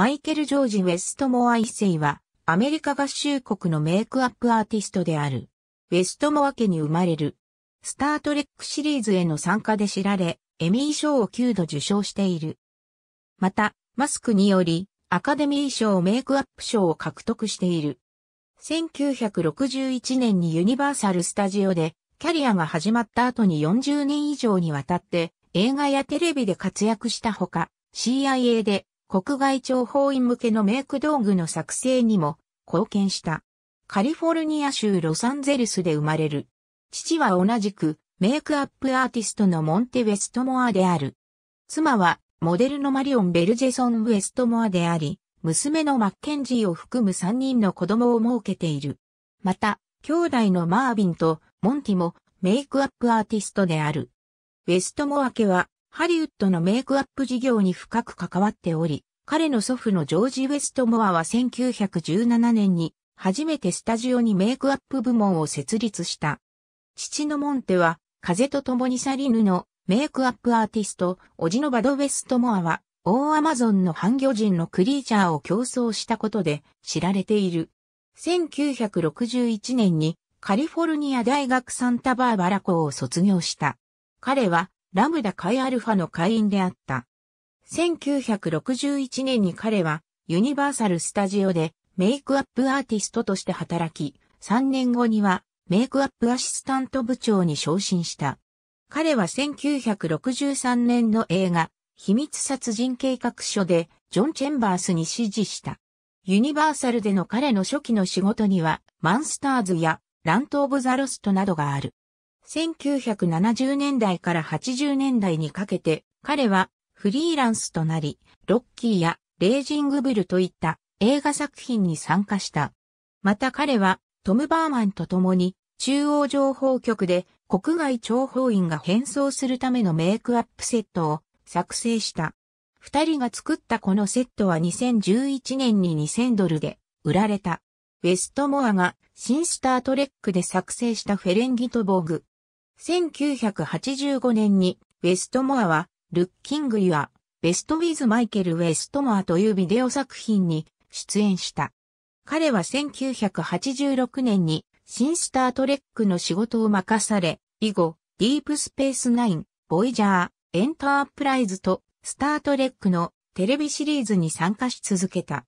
マイケル・ジョージ・ウェストモア一世は、アメリカ合衆国のメイクアップアーティストである。ウェストモア家に生まれる。スタートレックシリーズへの参加で知られ、エミー賞を9度受賞している。また、マスクにより、アカデミー賞メイクアップ賞を獲得している。1961年にユニバーサル・スタジオで、キャリアが始まった後に40年以上にわたって、映画やテレビで活躍したほか、CIA で国外諜報員向けのメイク道具の作成にも貢献した。カリフォルニア州ロサンゼルスで生まれる。父は同じくメイクアップアーティストのモンテ・ウェストモアである。妻はモデルのマリオン・ベルジェソン・ウェストモアであり、娘のマッケンジーを含む3人の子供を設けている。また、兄弟のマービンとモンティもメイクアップアーティストである。ウェストモア家はハリウッドのメイクアップ事業に深く関わっており、彼の祖父のジョージ・ウェストモアは1917年に初めてスタジオにメイクアップ部門を設立した。父のモンテは風と共に去りぬのメイクアップアーティスト、オジノバド・ウェストモアは、大アマゾンの半魚人のクリーチャーを競争したことで知られている。1961年にカリフォルニア大学サンタバーバラ校を卒業した。彼はラムダイ・アルファの会員であった。1961年に彼はユニバーサルスタジオでメイクアップアーティストとして働き、3年後にはメイクアップアシスタント部長に昇進した。彼は1963年の映画、秘密殺人計画書でジョン・チェンバースに指示した。ユニバーサルでの彼の初期の仕事には、マンスターズやラント・オブ・ザ・ロストなどがある。1970年代から80年代にかけて、彼はフリーランスとなり、ロッキーやレイジングブルといった映画作品に参加した。また彼はトム・バーマンと共に中央情報局で国外諜報員が変装するためのメイクアップセットを作成した。二人が作ったこのセットは2011年に2000ドルで売られた。ウェストモアが新スタートレックで作成したフェレンギトボーグ、1985年に、ウェストモアは、ルッキング・ユア、ベスト・ウィズ・マイケル・ウェストモアというビデオ作品に出演した。彼は1986年に、新スタートレックの仕事を任され、以後、ディープスペースナイン、ボイジャー、エンタープライズと、スタートレックのテレビシリーズに参加し続けた。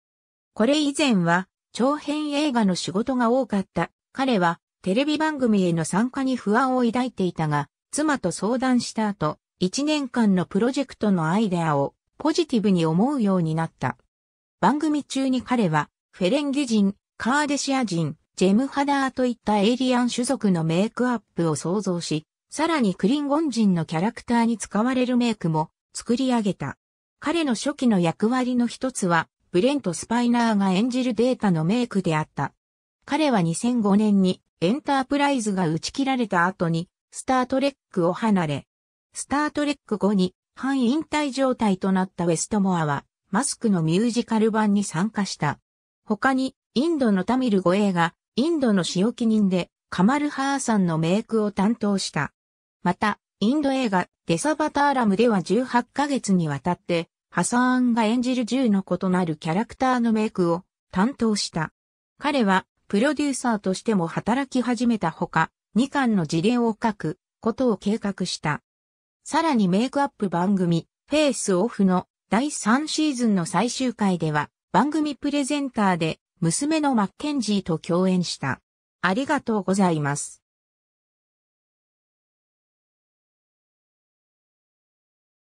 これ以前は、長編映画の仕事が多かった。彼は、テレビ番組への参加に不安を抱いていたが、妻と相談した後、1年間のプロジェクトのアイデアをポジティブに思うようになった。番組中に彼は、フェレンゲ人、カーデシア人、ジェムハダーといったエイリアン種族のメイクアップを想像し、さらにクリンゴン人のキャラクターに使われるメイクも作り上げた。彼の初期の役割の一つは、ブレント・スパイナーが演じるデータのメイクであった。彼は2005年にエンタープライズが打ち切られた後に、スタートレックを離れ、スタートレック後に半引退状態となったウェストモアは、マスクのミュージカル版に参加した。他に、インドのタミル語映画、インドの仕置き人で、カマルハーさんのメイクを担当した。また、インド映画、デサバターラムでは18ヶ月にわたって、ハサーンが演じる10の異なるキャラクターのメイクを担当した。彼はプロデューサーとしても働き始めたほか、2巻の事例を書くことを計画した。さらにメイクアップ番組、フェイスオフの第3シーズンの最終回では、番組プレゼンターで娘のマッケンジーと共演した。ありがとうございます。